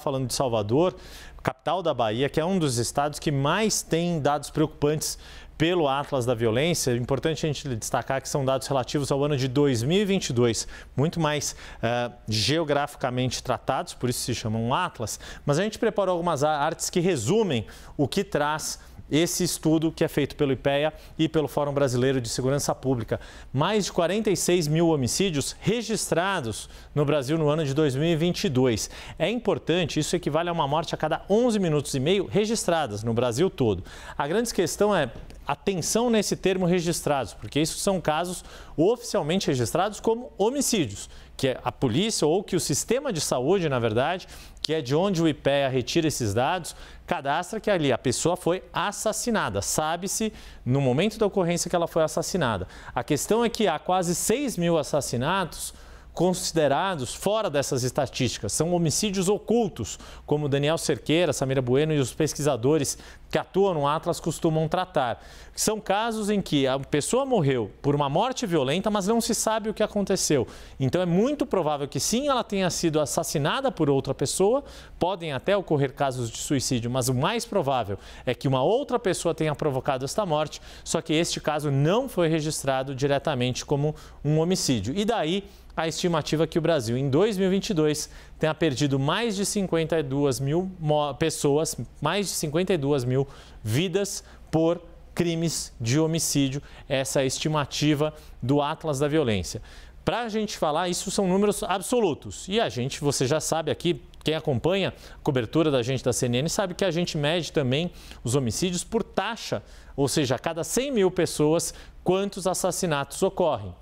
falando de Salvador, capital da Bahia, que é um dos estados que mais tem dados preocupantes pelo Atlas da Violência. É importante a gente destacar que são dados relativos ao ano de 2022, muito mais uh, geograficamente tratados, por isso se chamam Atlas. Mas a gente preparou algumas artes que resumem o que traz esse estudo que é feito pelo IPEA e pelo Fórum Brasileiro de Segurança Pública. Mais de 46 mil homicídios registrados no Brasil no ano de 2022. É importante, isso equivale a uma morte a cada 11 minutos e meio registradas no Brasil todo. A grande questão é, atenção nesse termo registrados, porque isso são casos oficialmente registrados como homicídios, que é a polícia ou que o sistema de saúde, na verdade, que é de onde o IPEA retira esses dados, cadastra que ali a pessoa foi assassinada. Sabe-se no momento da ocorrência que ela foi assassinada. A questão é que há quase 6 mil assassinatos considerados fora dessas estatísticas. São homicídios ocultos, como Daniel Cerqueira, Samira Bueno e os pesquisadores que atuam no Atlas costumam tratar. São casos em que a pessoa morreu por uma morte violenta, mas não se sabe o que aconteceu. Então é muito provável que sim, ela tenha sido assassinada por outra pessoa. Podem até ocorrer casos de suicídio, mas o mais provável é que uma outra pessoa tenha provocado esta morte, só que este caso não foi registrado diretamente como um homicídio. E daí a estimativa que o Brasil, em 2022, tenha perdido mais de 52 mil pessoas, mais de 52 mil vidas por crimes de homicídio. Essa é a estimativa do Atlas da Violência. Para a gente falar, isso são números absolutos. E a gente, você já sabe aqui, quem acompanha a cobertura da gente da CNN sabe que a gente mede também os homicídios por taxa, ou seja, a cada 100 mil pessoas, quantos assassinatos ocorrem.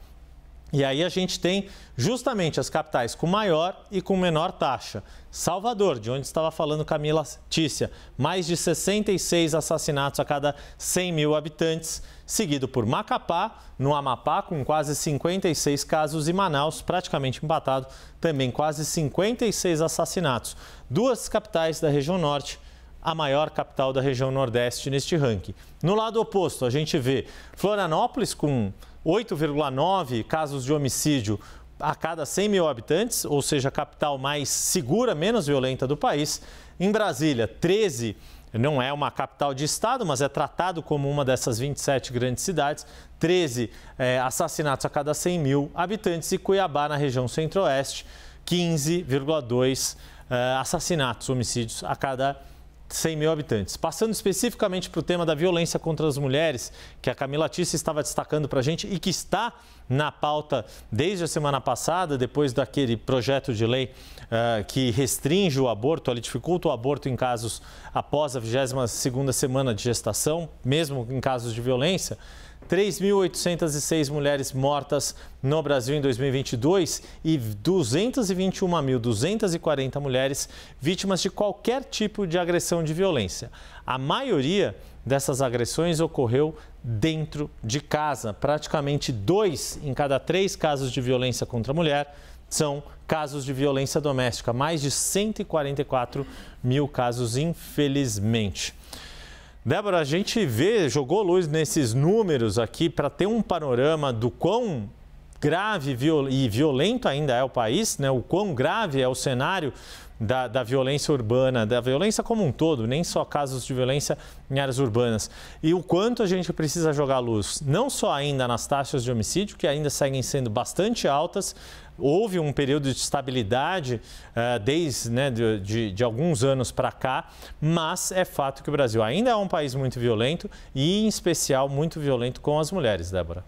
E aí a gente tem justamente as capitais com maior e com menor taxa. Salvador, de onde estava falando Camila Tícia, mais de 66 assassinatos a cada 100 mil habitantes, seguido por Macapá, no Amapá, com quase 56 casos, e Manaus, praticamente empatado, também quase 56 assassinatos. Duas capitais da região norte a maior capital da região Nordeste neste ranking. No lado oposto, a gente vê Florianópolis com 8,9 casos de homicídio a cada 100 mil habitantes, ou seja, a capital mais segura, menos violenta do país. Em Brasília, 13 não é uma capital de estado, mas é tratado como uma dessas 27 grandes cidades. 13 é, eh, assassinatos a cada 100 mil habitantes e Cuiabá, na região centro-oeste, 15,2 é, eh, assassinatos, homicídios a cada 100 mil habitantes. Passando especificamente para o tema da violência contra as mulheres, que a Camila Tissa estava destacando para a gente e que está na pauta desde a semana passada, depois daquele projeto de lei uh, que restringe o aborto, ali dificulta o aborto em casos após a 22 segunda semana de gestação, mesmo em casos de violência, 3.806 mulheres mortas no Brasil em 2022 e 221.240 mulheres vítimas de qualquer tipo de agressão de violência. A maioria dessas agressões ocorreu dentro de casa. Praticamente dois em cada três casos de violência contra a mulher são casos de violência doméstica, mais de 144 mil casos, infelizmente. Débora, a gente vê, jogou luz nesses números aqui para ter um panorama do quão grave e violento ainda é o país, né? o quão grave é o cenário da, da, violência urbana, da violência como um todo, nem só casos de violência em áreas urbanas. E o quanto a gente precisa jogar luz, não só ainda nas taxas de homicídio, que ainda seguem sendo bastante altas, houve um período de estabilidade uh, desde né, de, de, de, alguns anos para cá, mas é fato que o Brasil ainda é um país muito violento e, em especial, muito violento com as mulheres, Débora.